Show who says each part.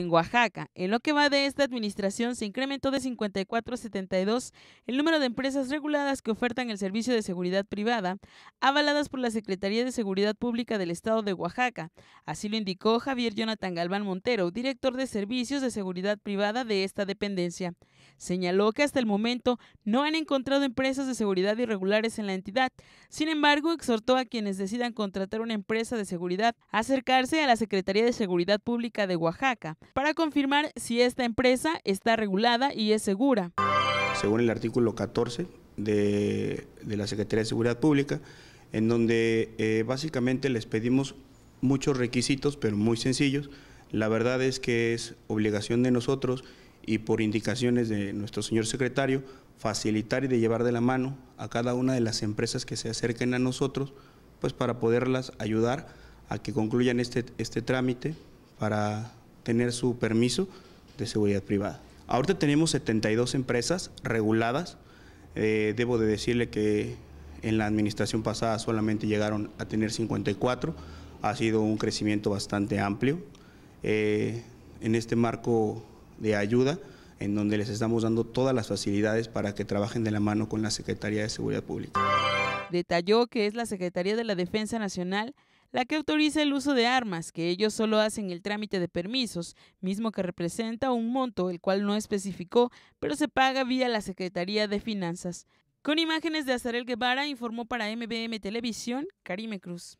Speaker 1: en Oaxaca. En lo que va de esta administración, se incrementó de 54 a 72 el número de empresas reguladas que ofertan el servicio de seguridad privada, avaladas por la Secretaría de Seguridad Pública del Estado de Oaxaca. Así lo indicó Javier Jonathan Galván Montero, director de Servicios de Seguridad Privada de esta dependencia. Señaló que hasta el momento no han encontrado empresas de seguridad irregulares en la entidad. Sin embargo, exhortó a quienes decidan contratar una empresa de seguridad a acercarse a la Secretaría de Seguridad Pública de Oaxaca para confirmar si esta empresa está regulada y es segura.
Speaker 2: Según el artículo 14 de, la Secretaría de Seguridad Pública, en donde eh, básicamente les pedimos muchos requisitos, pero muy sencillos. La verdad es que es obligación de nosotros y por indicaciones de nuestro señor secretario, facilitar y de llevar de la mano a cada una de las empresas que se acerquen a nosotros, pues para poderlas ayudar a que concluyan este, este trámite para tener su permiso de seguridad privada. Ahorita tenemos 72 empresas reguladas. Eh, debo de decirle que en la administración pasada solamente llegaron a tener 54. Ha sido un crecimiento bastante amplio. Eh, en este marco de ayuda en donde les estamos dando todas las facilidades para que trabajen de la mano con la Secretaría de Seguridad Pública.
Speaker 1: Detalló que es la Secretaría de la Defensa Nacional la que autoriza el uso de armas, que ellos solo hacen el trámite de permisos, mismo que representa un monto, el cual no especificó, pero se paga vía la Secretaría de Finanzas. Con imágenes de Azarel Guevara, informó para MBM Televisión, Karime Cruz.